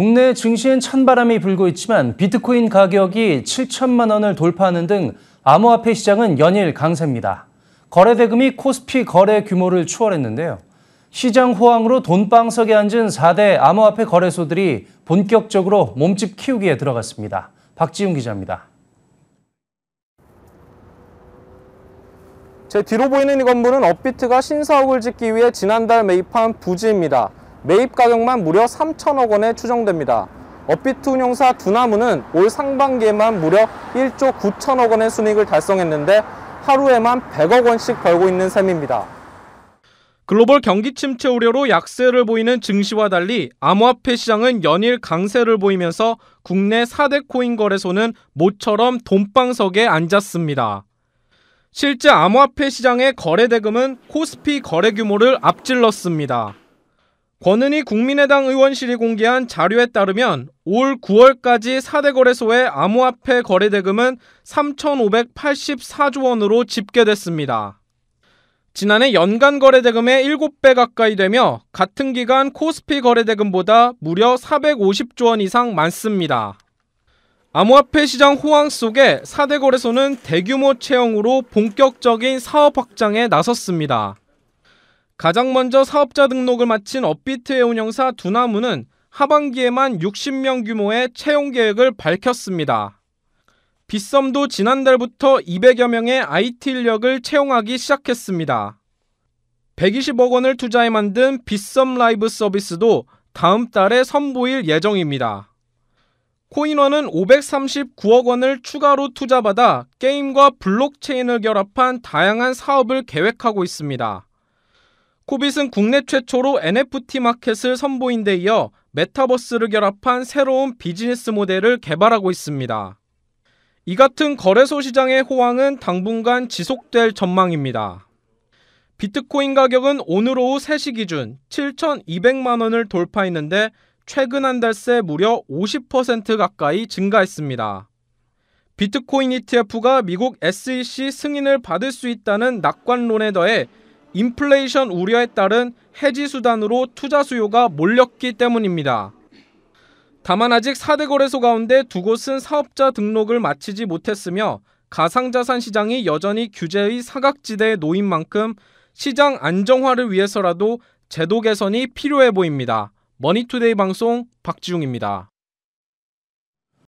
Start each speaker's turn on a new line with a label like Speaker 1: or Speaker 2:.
Speaker 1: 국내 증시엔 찬바람이 불고 있지만 비트코인 가격이 7천만 원을 돌파하는 등 암호화폐 시장은 연일 강세입니다. 거래대금이 코스피 거래 규모를 초월했는데요. 시장 호황으로 돈방석에 앉은 4대 암호화폐 거래소들이 본격적으로 몸집 키우기에 들어갔습니다. 박지훈 기자입니다. 제
Speaker 2: 뒤로 보이는 이 건물은 업비트가 신사옥을 짓기 위해 지난달 매입한 부지입니다. 매입 가격만 무려 3천억 원에 추정됩니다. 업비트 운용사 두나무는 올 상반기에만 무려 1조 9천억 원의 순익을 달성했는데 하루에만 100억 원씩 벌고 있는 셈입니다.
Speaker 3: 글로벌 경기 침체 우려로 약세를 보이는 증시와 달리 암호화폐 시장은 연일 강세를 보이면서 국내 4대 코인 거래소는 모처럼 돈방석에 앉았습니다. 실제 암호화폐 시장의 거래 대금은 코스피 거래 규모를 앞질렀습니다. 권은희 국민의당 의원실이 공개한 자료에 따르면 올 9월까지 4대 거래소의 암호화폐 거래대금은 3,584조 원으로 집계됐습니다. 지난해 연간 거래대금의 7배 가까이 되며 같은 기간 코스피 거래대금보다 무려 450조 원 이상 많습니다. 암호화폐 시장 호황 속에 4대 거래소는 대규모 채용으로 본격적인 사업 확장에 나섰습니다. 가장 먼저 사업자 등록을 마친 업비트의 운영사 두나무는 하반기에만 60명 규모의 채용 계획을 밝혔습니다. 빗썸도 지난달부터 200여 명의 IT 인력을 채용하기 시작했습니다. 120억 원을 투자해 만든 빗썸 라이브 서비스도 다음 달에 선보일 예정입니다. 코인원은 539억 원을 추가로 투자받아 게임과 블록체인을 결합한 다양한 사업을 계획하고 있습니다. 코빗은 국내 최초로 NFT 마켓을 선보인 데 이어 메타버스를 결합한 새로운 비즈니스 모델을 개발하고 있습니다. 이 같은 거래소 시장의 호황은 당분간 지속될 전망입니다. 비트코인 가격은 오늘 오후 3시 기준 7,200만 원을 돌파했는데 최근 한 달 새 무려 50% 가까이 증가했습니다. 비트코인 ETF가 미국 SEC 승인을 받을 수 있다는 낙관론에 더해 인플레이션 우려에 따른 해지 수단으로 투자 수요가 몰렸기 때문입니다. 다만 아직 4대 거래소 가운데 두 곳은 사업자 등록을 마치지 못했으며 가상자산 시장이 여전히 규제의 사각지대에 놓인 만큼 시장 안정화를 위해서라도 제도 개선이 필요해 보입니다. 머니투데이 방송 박지웅입니다.